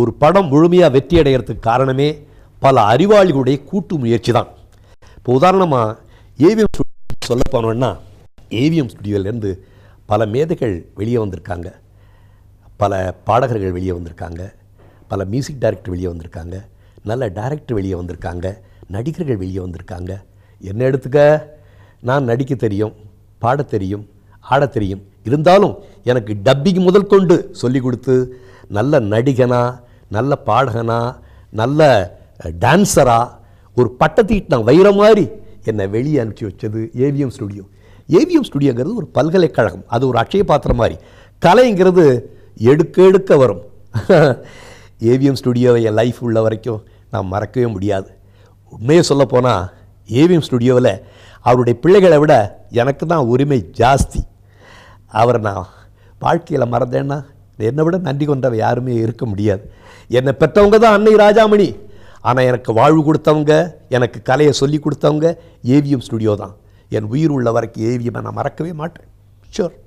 ஒரு படம் முழுமையாக வெற்றி அடைகிறதுக்கு காரணமே பல அறிவாளிகளுடைய கூட்டு முயற்சி தான் இப்போ உதாரணமாக ஏவிஎம் ஸ்டுடியோ சொல்ல போனோன்னா ஏவிஎம் ஸ்டுடியோலேருந்து பல மேதைகள் வெளியே வந்திருக்காங்க பல பாடகர்கள் வெளியே வந்திருக்காங்க பல மியூசிக் டைரக்டர் வெளியே வந்திருக்காங்க நல்ல டைரக்டர் வெளியே வந்திருக்காங்க நடிகர்கள் வெளியே வந்திருக்காங்க என்ன எடுத்துக்க நான் நடிக்க தெரியும் பாட தெரியும் ஆட தெரியும் இருந்தாலும் எனக்கு டப்பிங் முதல் கொண்டு சொல்லி கொடுத்து நல்ல நடிகனாக நல்ல பாடகனா நல்ல டான்ஸராக ஒரு நான் வைர மாதிரி என்னை வெளியே அனுப்பிச்சி வச்சது ஏவிஎம் ஸ்டுடியோ ஏவிஎம் ஸ்டுடியோங்கிறது ஒரு பல்கலைக்கழகம் அது ஒரு அட்சய பாத்திரம் மாதிரி கலைங்கிறது எடுக்க எடுக்க வரும் ஏவிஎம் ஸ்டுடியோவை என் லைஃப் உள்ள வரைக்கும் நான் மறக்கவே முடியாது உண்மையை போனால் ஏவிஎம் ஸ்டுடியோவில் அவருடைய பிள்ளைகளை விட எனக்கு தான் உரிமை ஜாஸ்தி அவரை நான் வாழ்க்கையில் மறந்தேன்னா என்னை விட நன்றி கொண்டவை யாருமே இருக்க முடியாது என்னை பெற்றவங்க தான் அன்னை ராஜாமணி ஆனால் எனக்கு வாழ்வு கொடுத்தவங்க எனக்கு கலையை சொல்லி கொடுத்தவங்க ஏவிஎம் ஸ்டுடியோ தான் என் உயிர் உள்ள வரைக்கும் ஏவிஎம்மை நான் மறக்கவே மாட்டேன் ஷோர்